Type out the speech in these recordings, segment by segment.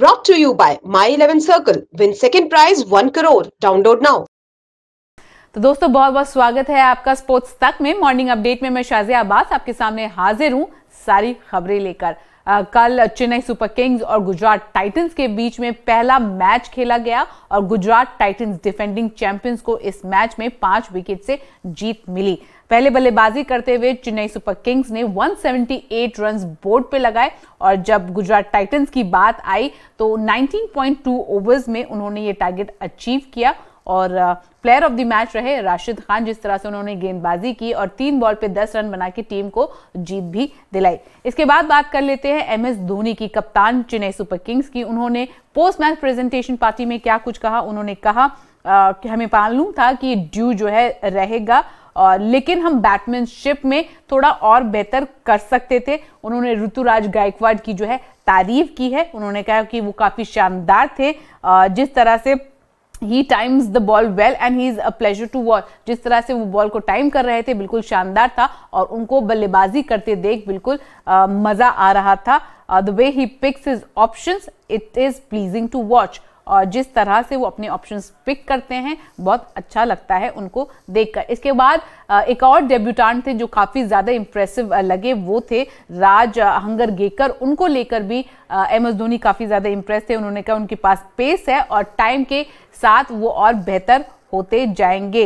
Brought to you by My 11 Circle. Win second prize 1 crore. Download now. तो दोस्तों बहुत बहुत स्वागत है आपका स्पोर्ट्स तक में मॉर्निंग अपडेट में मैं शाजिया अब्बास आपके सामने हाजिर हूं सारी खबरें लेकर कल चेन्नई सुपर किंग्स और गुजरात टाइटंस के बीच में पहला मैच खेला गया और गुजरात टाइटंस डिफेंडिंग चैंपियंस को इस मैच में पांच विकेट से जीत मिली पहले बल्लेबाजी करते हुए चेन्नई सुपर किंग्स ने 178 सेवेंटी बोर्ड पे लगाए और जब गुजरात टाइटंस की बात आई तो 19.2 ओवर्स में उन्होंने ये टारगेट अचीव किया और प्लेयर ऑफ द मैच रहे राशिद खान जिस तरह से उन्होंने गेंदबाजी की और तीन बॉल पे दस रन बना के टीम को जीत भी दिलाई इसके बाद बात कर लेते हैं एम एस धोनी की कप्तान चेन्नई सुपर किंग्स की उन्होंने पोस्ट मैच प्रेजेंटेशन पार्टी में क्या कुछ कहा उन्होंने कहा आ, हमें मालूम था कि ड्यू जो है रहेगा लेकिन हम बैट्समैनशिप में थोड़ा और बेहतर कर सकते थे उन्होंने ऋतुराज गायकवाड़ की जो है तारीफ की है उन्होंने कहा कि वो काफ़ी शानदार थे जिस तरह से he times the ball well and he is a pleasure to watch जिस तरह से वो बॉल को टाइम कर रहे थे बिल्कुल शानदार था और उनको बल्लेबाजी करते देख बिल्कुल मज़ा आ रहा था the way he picks his options it is pleasing to watch और जिस तरह से वो अपने ऑप्शंस पिक करते हैं बहुत अच्छा लगता है उनको देखकर इसके बाद एक और डेब्यूटान थे जो काफ़ी ज़्यादा इम्प्रेसिव लगे वो थे राज हंगर गेकर उनको लेकर भी एम एस धोनी काफ़ी ज़्यादा इम्प्रेस थे उन्होंने कहा उनके पास पेस है और टाइम के साथ वो और बेहतर होते जाएंगे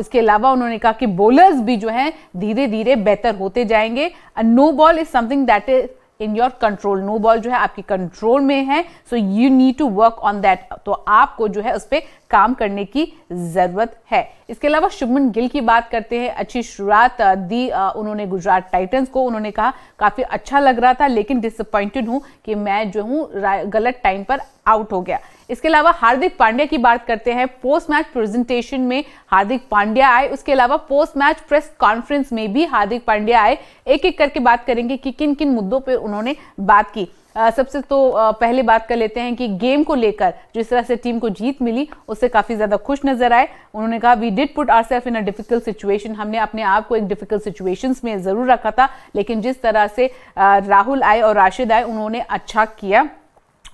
इसके अलावा उन्होंने कहा कि बॉलर्स भी जो हैं धीरे धीरे बेहतर होते जाएंगे no ball is something that is in your control no ball जो है आपके कंट्रोल में है so you need to work on that तो आपको जो है उस पर काम करने की जरूरत है इसके अलावा शुभमन गिल की बात करते हैं अच्छी शुरुआत दी उन्होंने गुजरात टाइटन्स को उन्होंने कहा काफी अच्छा लग रहा था लेकिन डिसअपॉइंटेड हूँ कि मैं जो हूँ गलत टाइम पर आउट हो गया इसके अलावा हार्दिक पांड्या की बात करते हैं पोस्ट मैच प्रेजेंटेशन में हार्दिक पांड्या आए उसके अलावा पोस्ट मैच प्रेस कॉन्फ्रेंस में भी हार्दिक पांड्या आए एक एक करके बात करेंगे कि किन किन मुद्दों पर उन्होंने बात की सबसे तो पहले बात कर लेते हैं कि गेम को लेकर जिस तरह से टीम को जीत मिली उससे काफ़ी ज़्यादा खुश नजर आए उन्होंने कहा we did put our self in a difficult situation हमने अपने आप को एक डिफिकल्ट सिचुएशन में ज़रूर रखा था लेकिन जिस तरह से राहुल आए और राशिद आए उन्होंने अच्छा किया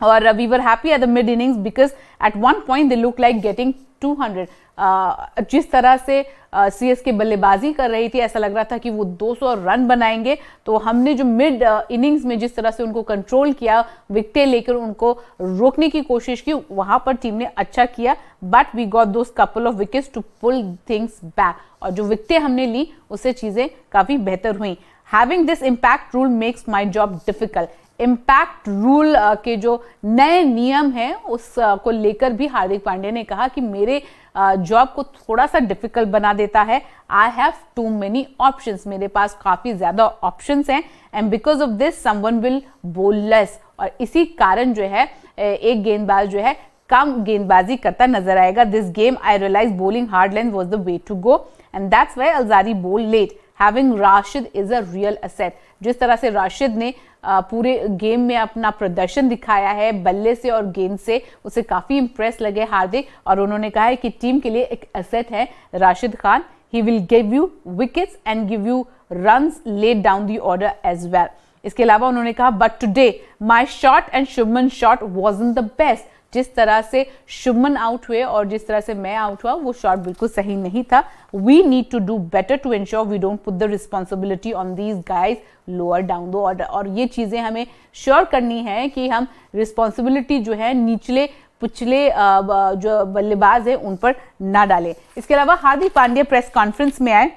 और we were happy at the mid innings because at one point they look like getting two hundred जिस तरह से सी एस के बल्लेबाजी कर रही थी ऐसा लग रहा था कि वो दो सौ रन बनाएंगे तो हमने जो मिड इनिंग्स में जिस तरह से उनको कंट्रोल किया विकटें लेकर उनको रोकने की कोशिश की वहां पर टीम ने अच्छा किया but we got those couple of wickets to pull things back और जो विकटें हमने ली उससे चीज़ें काफ़ी बेहतर हुई having this impact rule makes my job difficult impact rule uh, के जो नए नियम हैं उस uh, को लेकर भी हार्दिक पांडे ने कहा कि मेरे जॉब uh, को थोड़ा सा डिफिकल्ट बना देता है I have too many option मेरे पास काफ़ी ज़्यादा ऑप्शन हैं and because of this someone will bowl less और इसी कारण जो है एक गेंदबाज जो है कम गेंदबाजी करता नजर आएगा this game I realise bowling hard length was the way to go and that's why Alzarri bowl late having Rashid is a real asset जिस तरह से राशिद ने पूरे गेम में अपना प्रदर्शन दिखाया है बल्ले से और गेंद से उसे काफ़ी इंप्रेस लगे हार्दिक और उन्होंने कहा है कि टीम के लिए एक असेट है Rashid Khan he will give you wickets and give you run late down the order as well इसके अलावा उन्होंने कहा but today my shot and Shubman shot was in the best जिस तरह से शुभमन आउट हुए और जिस तरह से मैं आउट हुआ वो शॉट बिल्कुल सही नहीं था we need to do better to ensure we don't put the responsibility on these guys lower down the order और ये चीज़ें हमें श्योर करनी है कि हम रिस्पॉन्सिबिलिटी जो है निचले पिछले जो बल्लेबाज है उन पर ना डालें इसके अलावा हार्दिक पांड्या प्रेस कॉन्फ्रेंस में आए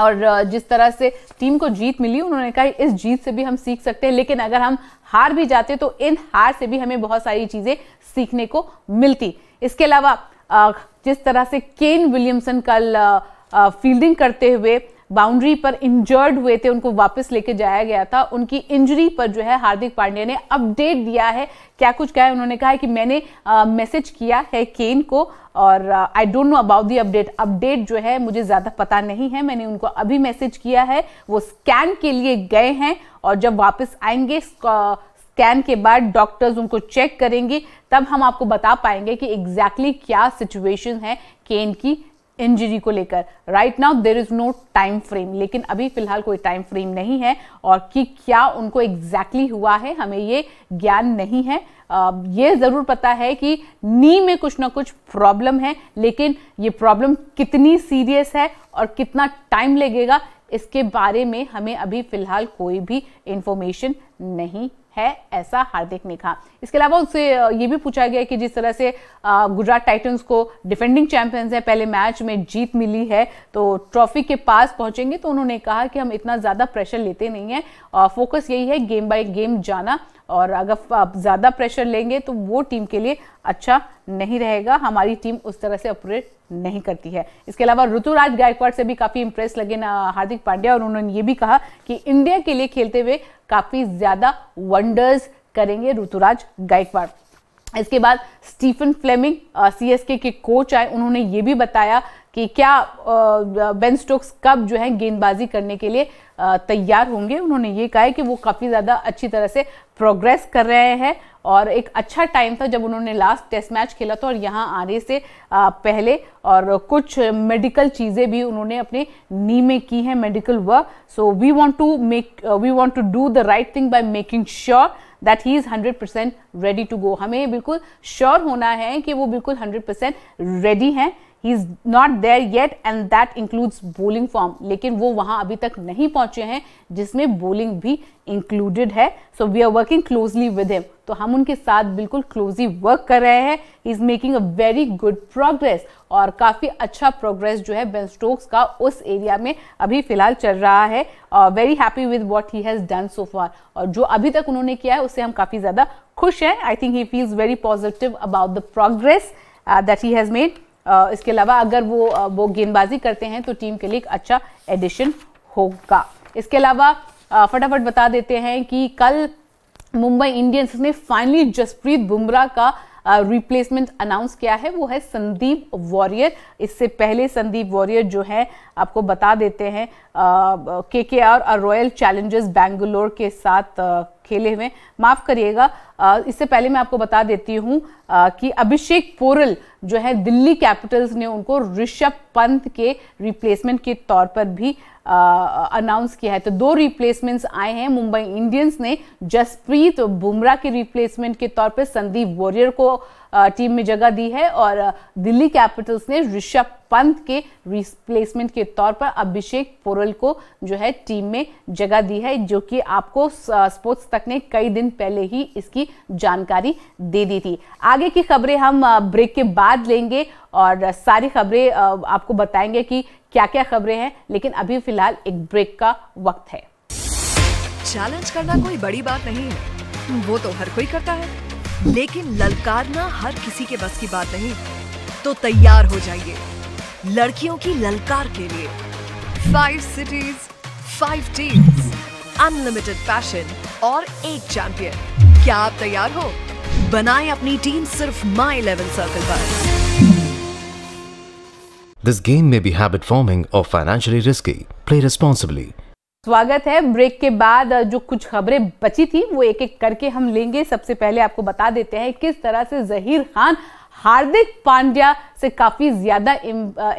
और जिस तरह से टीम को जीत मिली उन्होंने कहा इस जीत से भी हम सीख सकते हैं लेकिन अगर हम हार भी जाते तो इन हार से भी हमें बहुत सारी चीज़ें सीखने को मिलती इसके अलावा जिस तरह से केन विलियमसन कल फील्डिंग करते हुए बाउंड्री पर इंजर्ड हुए थे उनको वापस लेके जाया गया था उनकी इंजरी पर जो है हार्दिक पांड्या ने अपडेट दिया है क्या कुछ कहा है उन्होंने कहा है कि मैंने मैसेज किया है केन को और I don't know about the update update जो है मुझे ज़्यादा पता नहीं है मैंने उनको अभी मैसेज किया है वो स्कैन के लिए गए हैं और जब वापस आएंगे स्कैन के बाद डॉक्टर्स उनको चेक करेंगे तब हम आपको बता पाएंगे कि एग्जैक्टली exactly क्या सिचुएशन है केन की इंजरी को लेकर right now there is no time frame लेकिन अभी फिलहाल कोई टाइम फ्रेम नहीं है और कि क्या उनको एग्जैक्टली exactly हुआ है हमें ये ज्ञान नहीं है ये ज़रूर पता है कि नी में कुछ ना कुछ प्रॉब्लम है लेकिन ये प्रॉब्लम कितनी सीरियस है और कितना टाइम लगेगा इसके बारे में हमें अभी फिलहाल कोई भी इंफॉर्मेशन नहीं है ऐसा हार्दिक ने कहा इसके अलावा उससे ये भी पूछा गया कि जिस तरह से गुजरात टाइटंस को डिफेंडिंग चैंपियंस है पहले मैच में जीत मिली है तो ट्रॉफी के पास पहुंचेंगे तो उन्होंने कहा कि हम इतना ज़्यादा प्रेशर लेते नहीं हैं और फोकस यही है गेम बाय गेम जाना और अगर आप ज़्यादा प्रेशर लेंगे तो वो टीम के लिए अच्छा नहीं रहेगा हमारी टीम उस तरह से ऑपरेट नहीं करती है इसके अलावा ऋतुराज गायकवाड़ से भी काफ़ी इंप्रेस लगे ना हार्दिक पांड्या और उन्होंने ये भी कहा कि इंडिया के लिए खेलते हुए काफ़ी ज़्यादा वंडर्स करेंगे ऋतुराज गायकवाड़ इसके बाद स्टीफन फ्लेमिंग सीएसके के कोच आए उन्होंने ये भी बताया कि क्या बेन स्टोक्स कब जो है गेंदबाजी करने के लिए तैयार होंगे उन्होंने ये कहा है कि वो काफ़ी ज़्यादा अच्छी तरह से प्रोग्रेस कर रहे हैं और एक अच्छा टाइम था जब उन्होंने लास्ट टेस्ट मैच खेला था और यहाँ आने से पहले और कुछ मेडिकल चीज़ें भी उन्होंने अपने नी में की हैं medical work so we want to make we want to do the right thing by making sure that he is hundred percent ready to go हमें बिल्कुल श्योर होना है कि वो बिल्कुल हंड्रेड परसेंट रेडी हैं he is not there yet and that includes bowling form लेकिन वो वहाँ अभी तक नहीं पहुँचे हैं जिसमें बोलिंग भी इंक्लूडेड है so we are working closely with him तो हम उनके साथ बिल्कुल क्लोजली वर्क कर रहे हैं is making a very good progress और काफ़ी अच्छा प्रोग्रेस जो है बेन स्टोक्स का उस एरिया में अभी फिलहाल चल रहा है very happy with what he has done so far और जो अभी तक उन्होंने किया है उससे हम काफ़ी ज़्यादा खुश हैं I think he feels very positive about the progress that he has made इसके अलावा अगर वो वो गेंदबाजी करते हैं तो टीम के लिए एक अच्छा एडिशन होगा इसके अलावा फटाफट बता देते हैं कि कल मुंबई इंडियंस ने फाइनली जसप्रीत बुमराह का रिप्लेसमेंट uh, अनाउंस किया है वो है संदीप वॉरियर इससे पहले संदीप वॉरियर जो है आपको बता देते हैं के के आर और रॉयल चैलेंजर्स बेंगलोर के साथ uh, खेले हुए माफ़ करिएगा इससे पहले मैं आपको बता देती हूँ कि अभिषेक पोरल जो है दिल्ली कैपिटल्स ने उनको ऋषभ पंत के रिप्लेसमेंट के तौर पर भी अनाउंस किया है तो दो रिप्लेसमेंट्स आए हैं मुंबई इंडियंस ने जसप्रीत बुमराह के रिप्लेसमेंट के तौर पर संदीप वॉरियर को टीम में जगह दी है और दिल्ली कैपिटल्स ने ऋषभ पंत के रिप्लेसमेंट के तौर पर अभिषेक पोरल को जो है टीम में जगह दी है जो कि आपको स्पोर्ट्स तक ने कई दिन पहले ही इसकी जानकारी दे दी थी आगे की खबरें हम ब्रेक के बाद लेंगे और सारी खबरें आपको बताएंगे कि क्या क्या खबरें हैं लेकिन अभी फिलहाल एक ब्रेक का वक्त है चैलेंज करना कोई बड़ी बात नहीं है वो तो हर कोई करता है लेकिन ललकारना हर किसी के बस की बात नहीं तो तैयार हो जाइए लड़कियों की ललकार के लिए five cities five teams unlimited passion और एक चैंपियन क्या आप तैयार हो बनाएं अपनी टीम सिर्फ माई इलेवन सर्कल पर This game may be habit forming or financially risky. Play responsibly. स्वागत है ब्रेक के बाद जो कुछ खबरें बची थी वो एक एक करके हम लेंगे सबसे पहले आपको बता देते हैं किस तरह से जहीर खान हार्दिक पांड्या से काफ़ी ज़्यादा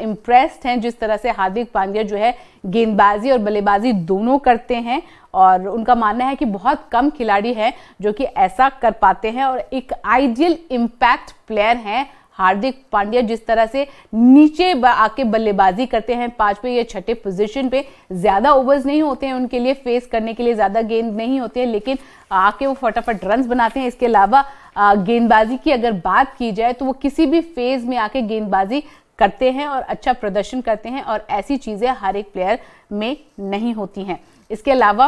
इम्प्रेस्ड हैं जिस तरह से हार्दिक पांड्या जो है गेंदबाजी और बल्लेबाजी दोनों करते हैं और उनका मानना है कि बहुत कम खिलाड़ी हैं जो कि ऐसा कर पाते हैं और एक आइडियल इम्पैक्ट प्लेयर हैं हार्दिक पांड्या जिस तरह से नीचे आके बल्लेबाजी करते हैं पे या छठे पोजीशन पे ज्यादा ओवर्स नहीं होते हैं उनके लिए फेस करने के लिए ज्यादा गेंद नहीं होते हैं लेकिन आके वो फटाफट रन बनाते हैं इसके अलावा गेंदबाजी की अगर बात की जाए तो वो किसी भी फेज में आके गेंदबाजी करते हैं और अच्छा प्रदर्शन करते हैं और ऐसी चीजें हर एक प्लेयर में नहीं होती हैं इसके अलावा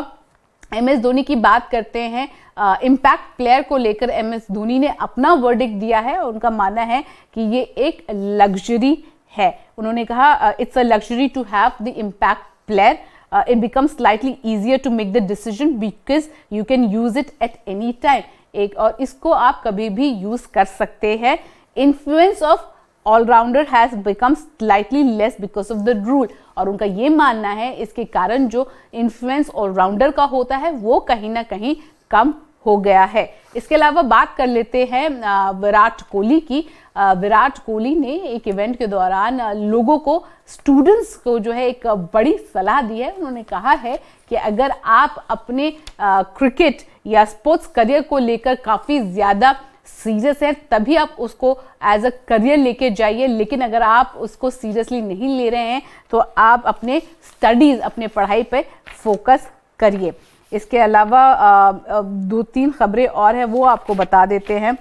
एम एस धोनी की बात करते हैं इम्पैक्ट प्लेयर को लेकर एम एस धोनी ने अपना वर्डिक दिया है और उनका मानना है कि ये एक लग्जरी है उन्होंने कहा it's a luxury to have the impact player it become slightly easier to make the decision because you can use it at any time एक और इसको आप कभी भी यूज कर सकते हैं influence of allrounder has become slightly less because of the rule और उनका ये मानना है इसके कारण जो इन्फ्लुएंस ऑलराउंडर का होता है वो कहीं ना कहीं कम हो गया है इसके अलावा बात कर लेते हैं विराट कोहली की विराट कोहली ने एक इवेंट के दौरान लोगों को स्टूडेंट्स को जो है एक बड़ी सलाह दी है उन्होंने कहा है कि अगर आप अपने क्रिकेट या स्पोर्ट्स करियर को लेकर काफ़ी ज़्यादा सीरियस है तभी आप उसको एज अ करियर लेके जाइए लेकिन अगर आप उसको सीरियसली नहीं ले रहे हैं तो आप अपने स्टडीज़ अपने पढ़ाई पर फोकस करिए इसके अलावा दो तीन खबरें और हैं वो आपको बता देते हैं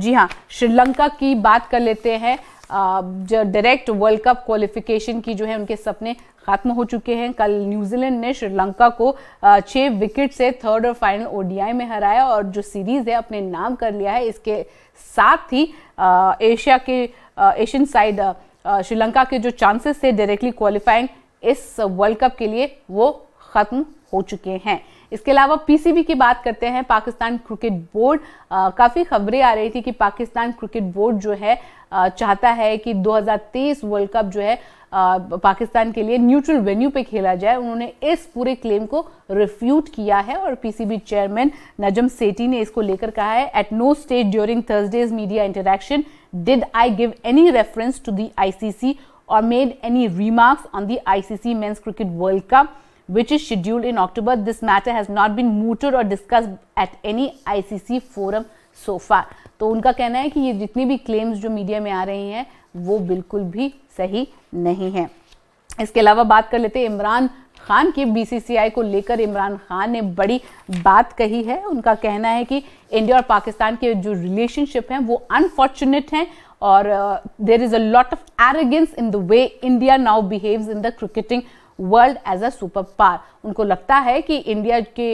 जी हाँ श्रीलंका की बात कर लेते हैं जो डायरेक्ट वर्ल्ड कप क्वालिफिकेशन की जो है उनके सपने खत्म हो चुके हैं कल न्यूजीलैंड ने श्रीलंका को छः विकेट से थर्ड और फाइनल ओडीआई में हराया और जो सीरीज है अपने नाम कर लिया है इसके साथ ही एशिया के एशियन साइड श्रीलंका के जो चांसेस थे डायरेक्टली क्वालिफाइंग इस वर्ल्ड कप के लिए वो खत्म हो चुके हैं इसके अलावा पीसीबी की बात करते हैं पाकिस्तान क्रिकेट बोर्ड काफ़ी खबरें आ रही थी कि पाकिस्तान क्रिकेट बोर्ड जो है आ, चाहता है कि 2023 वर्ल्ड कप जो है आ, पाकिस्तान के लिए न्यूट्रल वेन्यू पे खेला जाए उन्होंने इस पूरे क्लेम को रिफ्यूट किया है और पीसीबी चेयरमैन नजम सेठी ने इसको लेकर कहा है at no stage during Thursday's media interaction did I give any reference to the ICC और made any remarks on the ICC men's cricket world cup which is scheduled in October. This matter has not been mooted or discussed at any ICC forum so far. तो उनका कहना है कि ये जितनी भी claims जो मीडिया में आ रही हैं वो बिल्कुल भी सही नहीं है इसके अलावा बात कर लेते इमरान खान के बीसीसीआई को लेकर इमरान खान ने बड़ी बात कही है उनका कहना है कि इंडिया और पाकिस्तान के जो रिलेशनशिप हैं वो अनफॉर्चुनेट हैं और there is a lot of arrogance in the way India now behaves in the cricketing world as a super power उनको लगता है कि इंडिया के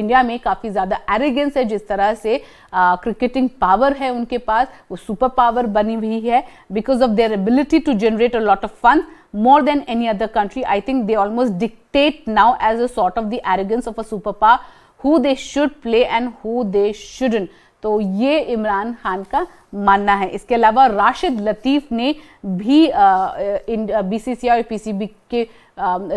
इंडिया में काफ़ी ज़्यादा एरिगेंस है जिस तरह से क्रिकेटिंग पावर है उनके पास वो सुपर पावर बनी हुई है because of their ability to generate a lot of fund more than any other country I think they almost dictate now as a sort of the arrogance of a super power who they should play and who they shouldn't तो ये इमरान खान का मानना है इसके अलावा राशिद लतीफ़ ने भी B C C और पी सी बी के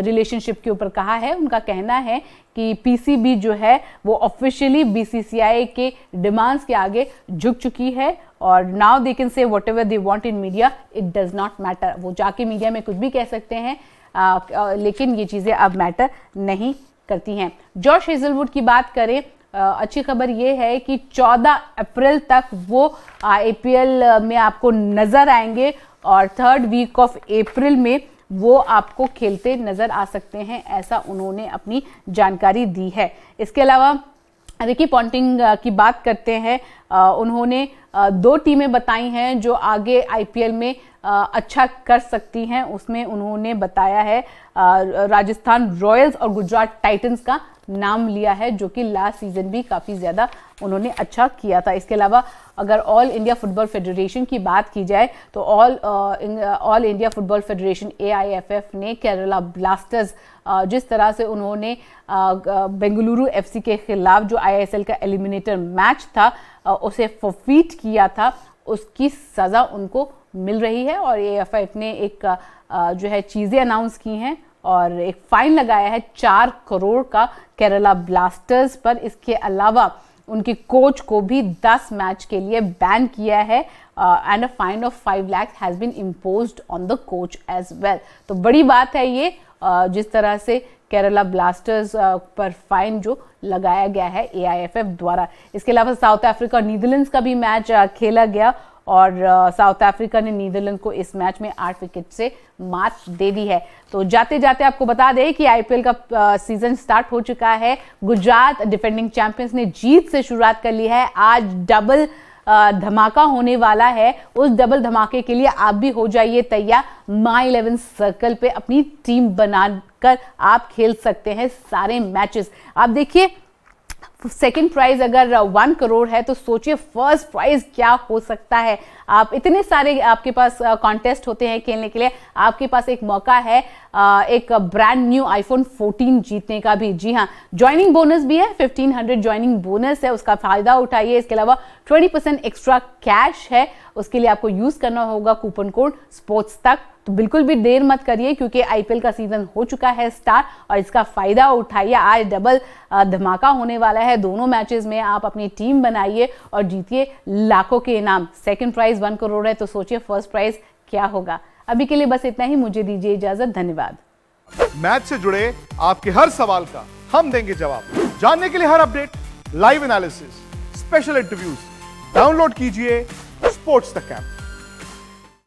रिलेशनशिप के ऊपर कहा है उनका कहना है कि पीसीबी जो है वो ऑफिशियली बीसीसीआई के डिमांड्स के आगे झुक चुकी है और now they can say whatever they want in media it does not matter वो जाके मीडिया में कुछ भी कह सकते हैं आ, लेकिन ये चीज़ें अब मैटर नहीं करती हैं जॉर्ज हेजलवुड की बात करें अच्छी खबर ये है कि 14 अप्रैल तक वो आईपीएल में आपको नज़र आएंगे और थर्ड वीक ऑफ अप्रैल में वो आपको खेलते नज़र आ सकते हैं ऐसा उन्होंने अपनी जानकारी दी है इसके अलावा रिकी पॉन्टिंग की बात करते हैं उन्होंने दो टीमें बताई हैं जो आगे आईपीएल में अच्छा कर सकती हैं उसमें उन्होंने बताया है राजस्थान रॉयल्स और गुजरात टाइटंस का नाम लिया है जो कि लास्ट सीजन भी काफ़ी ज़्यादा उन्होंने अच्छा किया था इसके अलावा अगर ऑल इंडिया फुटबॉल फेडरेशन की बात की जाए तो all all India football federation ए ने केरला ब्लास्टर्स जिस तरह से उन्होंने बेंगलुरु एफसी के खिलाफ जो आईएसएल का एलिमिनेटर मैच था उसे फफीट किया था उसकी सज़ा उनको मिल रही है और ए एफ ने एक जो है चीज़ें अनाउंस की हैं और एक फाइन लगाया है चार करोड़ का केरला ब्लास्टर्स पर इसके अलावा उनके कोच को भी दस मैच के लिए बैन किया है and a fine of five lakhs has been impose on the coach as well तो बड़ी बात है ये जिस तरह से केरला ब्लास्टर्स पर फाइन जो लगाया गया है एआईएफएफ द्वारा इसके अलावा साउथ अफ्रीका और नीदरलैंड का भी मैच खेला गया और साउथ अफ्रीका ने नीदरलैंड को इस मैच में आठ विकेट से मात दे दी है तो जाते जाते आपको बता दें कि आईपीएल का सीजन स्टार्ट हो चुका है गुजरात डिफेंडिंग चैंपियंस ने जीत से शुरुआत कर ली है आज डबल धमाका होने वाला है उस डबल धमाके के लिए आप भी हो जाइए तैयार माई इलेवन सर्कल पे अपनी टीम बना कर आप खेल सकते हैं सारे मैचेस आप देखिए सेकेंड प्राइज अगर वन uh, करोड़ है तो सोचिए फर्स्ट प्राइज क्या हो सकता है आप इतने सारे आपके पास कॉन्टेस्ट uh, होते हैं खेलने के लिए आपके पास एक मौका है uh, एक ब्रांड न्यू आईफोन 14 जीतने का भी जी हाँ ज्वाइनिंग बोनस भी है 1500 ज्वाइनिंग बोनस है उसका फायदा उठाइए इसके अलावा 20% एक्स्ट्रा कैश है उसके लिए आपको यूज करना होगा कूपन कोड स्पोर्ट्स तक तो बिल्कुल भी देर मत करिए क्योंकि आईपीएल का सीजन हो चुका है स्टार्ट और इसका फायदा उठाइए आज डबल धमाका होने वाला है दोनों मैचेस में आप अपनी टीम बनाइए और जीतिए लाखों के इनाम सेकेंड प्राइज वन करोड़ है तो सोचिए फर्स्ट प्राइज क्या होगा अभी के लिए बस इतना ही मुझे दीजिए इजाजत धन्यवाद मैच से जुड़े आपके हर सवाल का हम देंगे जवाब जानने के लिए हर update live analysis special interviews download कीजिए स्पोर्ट्स द कैंप